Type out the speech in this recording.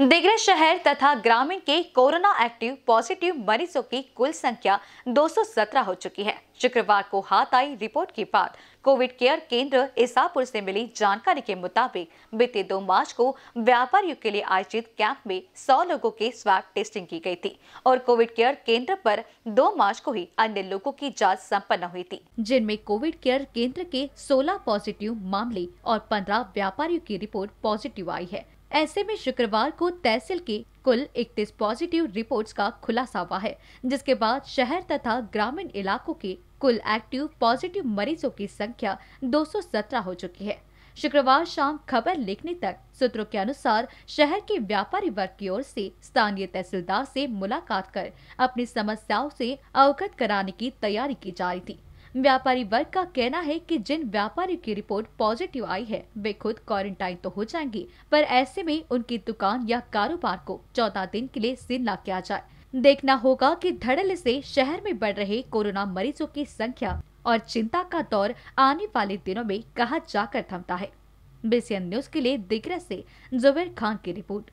दिगरे शहर तथा ग्रामीण के कोरोना एक्टिव पॉजिटिव मरीजों की कुल संख्या 217 हो चुकी है शुक्रवार को हाथ आई रिपोर्ट के बाद कोविड केयर केंद्र ईसापुर से मिली जानकारी के मुताबिक बीते दो मार्च को व्यापारियों के लिए आयोजित कैंप में 100 लोगों के स्वैब टेस्टिंग की गई थी और कोविड केयर केंद्र पर 2 मार्च को ही अन्य लोगों की जांच संपन्न हुई थी जिनमें कोविड केयर केंद्र के 16 पॉजिटिव मामले और 15 व्यापारियों की रिपोर्ट पॉजिटिव आई है ऐसे में शुक्रवार को तहसील के कुल इकतीस पॉजिटिव रिपोर्ट्स का खुलासा हुआ है जिसके बाद शहर तथा ग्रामीण इलाकों के कुल एक्टिव पॉजिटिव मरीजों की संख्या 217 हो चुकी है शुक्रवार शाम खबर लिखने तक सूत्रों के अनुसार शहर के व्यापारी वर्ग की ओर से स्थानीय तहसीलदार से मुलाकात कर अपनी समस्याओं से अवगत कराने की तैयारी की जा रही थी व्यापारी वर्ग का कहना है कि जिन व्यापारियों की रिपोर्ट पॉजिटिव आई है वे खुद क्वारंटाइन तो हो जाएंगे पर ऐसे में उनकी दुकान या कारोबार को चौदह दिन के लिए सील न किया जाए देखना होगा कि धड़ल्ले से शहर में बढ़ रहे कोरोना मरीजों की संख्या और चिंता का दौर आने वाले दिनों में कहा जाकर थमता है बीसीएन न्यूज के लिए दिग्रह से जुबेर खान की रिपोर्ट